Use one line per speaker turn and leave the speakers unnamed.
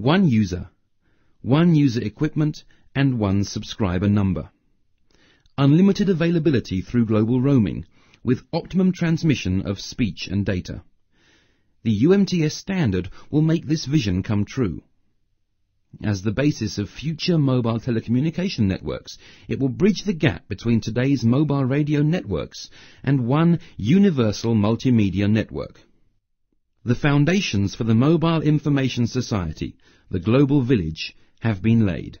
one user, one user equipment and one subscriber number. Unlimited availability through global roaming with optimum transmission of speech and data. The UMTS standard will make this vision come true. As the basis of future mobile telecommunication networks, it will bridge the gap between today's mobile radio networks and one universal multimedia network. The foundations for the Mobile Information Society, the Global Village, have been laid.